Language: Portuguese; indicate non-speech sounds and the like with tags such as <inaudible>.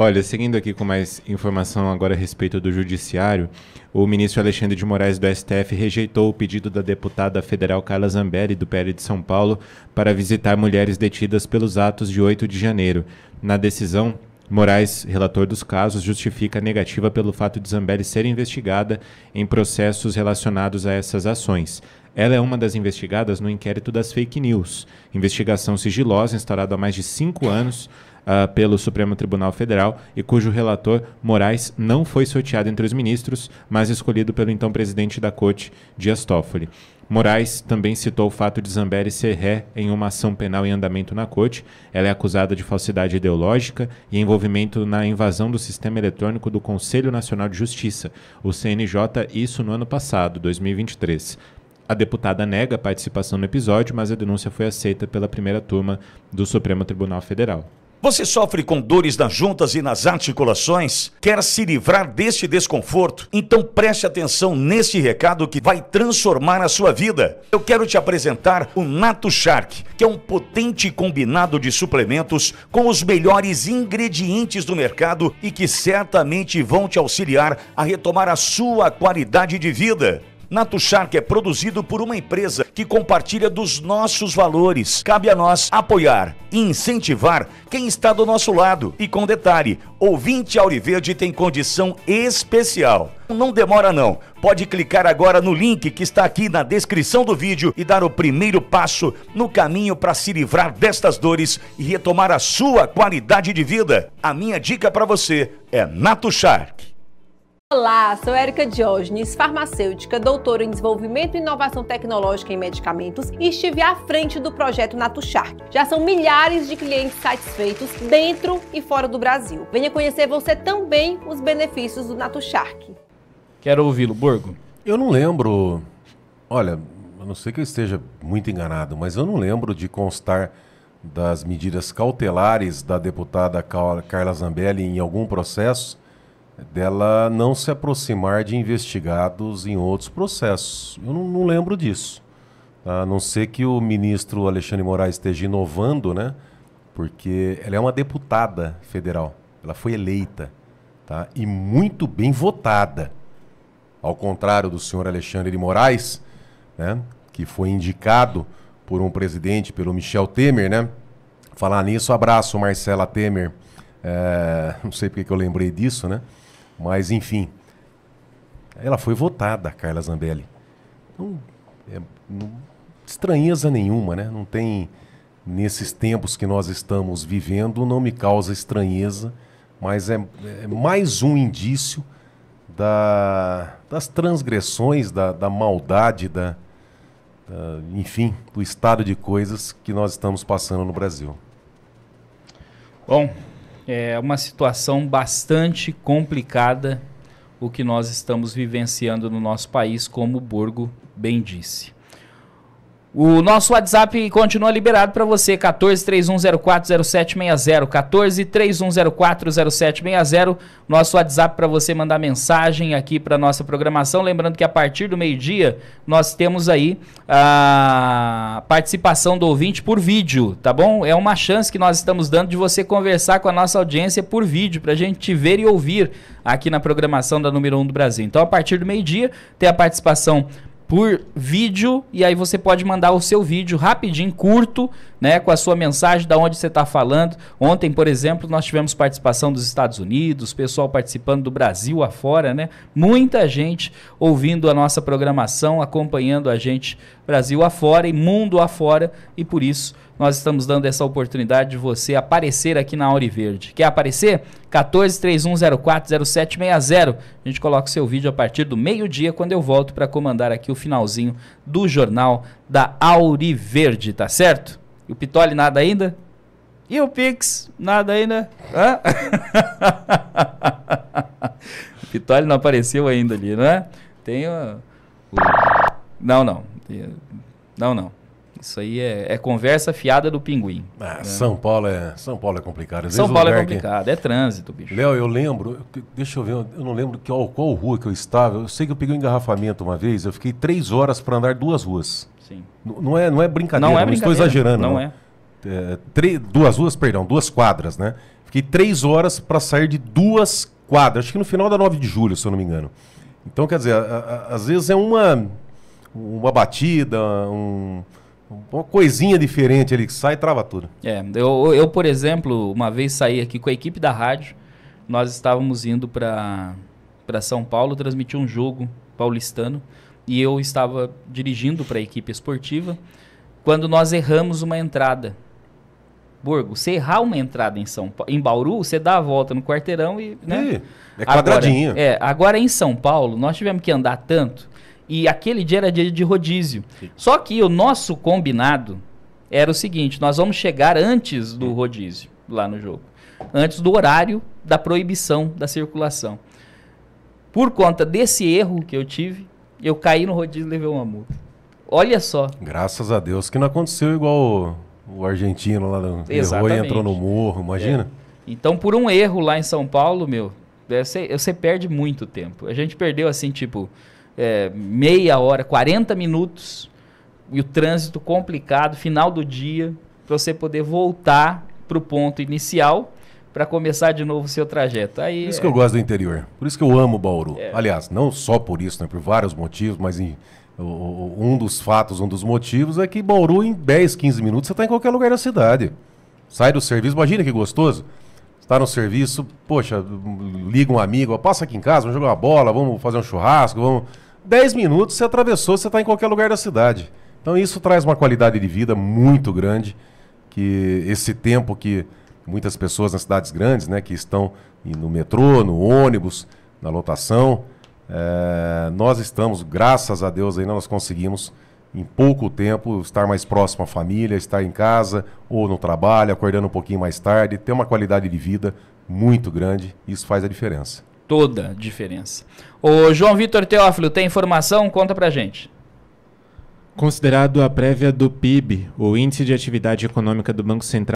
Olha, seguindo aqui com mais informação agora a respeito do Judiciário, o ministro Alexandre de Moraes do STF rejeitou o pedido da deputada federal Carla Zambelli, do PL de São Paulo, para visitar mulheres detidas pelos atos de 8 de janeiro. Na decisão, Moraes, relator dos casos, justifica a negativa pelo fato de Zambelli ser investigada em processos relacionados a essas ações. Ela é uma das investigadas no inquérito das fake news, investigação sigilosa instaurada há mais de cinco anos Uh, pelo Supremo Tribunal Federal e cujo relator Moraes não foi sorteado entre os ministros, mas escolhido pelo então presidente da corte, Dias Toffoli. Moraes também citou o fato de Zambelli ser ré em uma ação penal em andamento na corte. Ela é acusada de falsidade ideológica e envolvimento na invasão do sistema eletrônico do Conselho Nacional de Justiça, o CNJ, isso no ano passado, 2023. A deputada nega a participação no episódio, mas a denúncia foi aceita pela primeira turma do Supremo Tribunal Federal. Você sofre com dores nas juntas e nas articulações? Quer se livrar deste desconforto? Então preste atenção neste recado que vai transformar a sua vida. Eu quero te apresentar o Nato Shark, que é um potente combinado de suplementos com os melhores ingredientes do mercado e que certamente vão te auxiliar a retomar a sua qualidade de vida. Nato Shark é produzido por uma empresa que compartilha dos nossos valores. Cabe a nós apoiar e incentivar quem está do nosso lado. E com detalhe, ouvinte Auriverde tem condição especial. Não demora não. Pode clicar agora no link que está aqui na descrição do vídeo e dar o primeiro passo no caminho para se livrar destas dores e retomar a sua qualidade de vida. A minha dica para você é Nato Shark. Olá, sou Erika Diógenes, farmacêutica, doutora em desenvolvimento e inovação tecnológica em medicamentos e estive à frente do projeto NatuShark. Já são milhares de clientes satisfeitos dentro e fora do Brasil. Venha conhecer você também os benefícios do NatuShark. Quero ouvi-lo, Borgo. Eu não lembro. Olha, a não ser que eu esteja muito enganado, mas eu não lembro de constar das medidas cautelares da deputada Carla Zambelli em algum processo dela não se aproximar de investigados em outros processos. Eu não, não lembro disso. Tá? A não ser que o ministro Alexandre Moraes esteja inovando, né? Porque ela é uma deputada federal. Ela foi eleita, tá? E muito bem votada. Ao contrário do senhor Alexandre de Moraes, né? Que foi indicado por um presidente, pelo Michel Temer, né? Falar nisso, abraço, Marcela Temer. É... <laughs> não sei porque que eu lembrei disso, né? Mas, enfim, ela foi votada, Carla Zambelli. Não, é, não, estranheza nenhuma, né? Não tem. Nesses tempos que nós estamos vivendo, não me causa estranheza, mas é, é mais um indício da, das transgressões, da, da maldade, da, da, enfim, do estado de coisas que nós estamos passando no Brasil. Bom, é uma situação bastante complicada o que nós estamos vivenciando no nosso país, como o Borgo bem disse. O nosso WhatsApp continua liberado para você, 14-3104-0760, 14-3104-0760, nosso WhatsApp para você mandar mensagem aqui para nossa programação, lembrando que a partir do meio-dia nós temos aí a participação do ouvinte por vídeo, tá bom? É uma chance que nós estamos dando de você conversar com a nossa audiência por vídeo, para a gente te ver e ouvir aqui na programação da Número 1 um do Brasil. Então, a partir do meio-dia, tem a participação por vídeo e aí você pode mandar o seu vídeo rapidinho, curto, né, com a sua mensagem, da onde você está falando. Ontem, por exemplo, nós tivemos participação dos Estados Unidos, pessoal participando do Brasil afora, né? Muita gente ouvindo a nossa programação, acompanhando a gente Brasil afora e mundo afora e por isso nós estamos dando essa oportunidade de você aparecer aqui na Auri Verde. Quer aparecer? 1431040760. A gente coloca o seu vídeo a partir do meio-dia, quando eu volto para comandar aqui o finalzinho do jornal da Auri Verde, tá certo? E o Pitoli nada ainda? E o Pix? Nada ainda? Hã? <laughs> o Pitoli não apareceu ainda ali, não é? Tem o... Não, não. Não, não. Isso aí é, é conversa fiada do pinguim. Ah, né? São Paulo é São Paulo é complicado. Às São Paulo é complicado, que... é trânsito, bicho. Léo, eu lembro, deixa eu ver, eu não lembro qual qual rua que eu estava. Eu sei que eu peguei um engarrafamento uma vez, eu fiquei três horas para andar duas ruas. Sim. não é, não é brincadeira, não, é brincadeira, estou exagerando. Não, não. é. é três, duas ruas, perdão, duas quadras, né? Fiquei três horas para sair de duas quadras, acho que no final da 9 de julho, se eu não me engano. Então, quer dizer, a, a, às vezes é uma, uma batida, um, uma coisinha diferente ali que sai e trava tudo. É, eu, eu, por exemplo, uma vez saí aqui com a equipe da rádio, nós estávamos indo para São Paulo transmitir um jogo paulistano e eu estava dirigindo para a equipe esportiva quando nós erramos uma entrada. Burgo, você errar uma entrada em São em Bauru, você dá a volta no quarteirão e, né? Ih, é quadradinho. Agora, é, agora em São Paulo, nós tivemos que andar tanto e aquele dia era dia de rodízio. Sim. Só que o nosso combinado era o seguinte: nós vamos chegar antes do rodízio lá no jogo, antes do horário da proibição da circulação. Por conta desse erro que eu tive, eu caí no rodízio e levei uma multa. Olha só. Graças a Deus que não aconteceu igual o, o argentino lá no errou e entrou no morro, imagina? É. Então, por um erro lá em São Paulo, meu, você, você perde muito tempo. A gente perdeu assim, tipo, é, meia hora, 40 minutos e o trânsito complicado, final do dia, para você poder voltar para o ponto inicial para começar de novo o seu trajeto. Aí, por isso é... que eu gosto do interior, por isso que eu amo Bauru. É. Aliás, não só por isso, né, por vários motivos, mas em, o, o, um dos fatos, um dos motivos é que Bauru em 10, 15 minutos você está em qualquer lugar da cidade. Sai do serviço, imagina que gostoso tá no serviço, poxa, liga um amigo, passa aqui em casa, vamos jogar uma bola, vamos fazer um churrasco, vamos. 10 minutos você atravessou, você está em qualquer lugar da cidade. Então isso traz uma qualidade de vida muito grande, que esse tempo que muitas pessoas nas cidades grandes, né, que estão no metrô, no ônibus, na lotação, é, nós estamos, graças a Deus, ainda nós conseguimos em pouco tempo estar mais próximo à família, estar em casa ou no trabalho, acordando um pouquinho mais tarde, ter uma qualidade de vida muito grande. Isso faz a diferença toda a diferença. O João Vitor Teófilo tem informação? Conta pra gente. Considerado a prévia do PIB, o Índice de Atividade Econômica do Banco Central.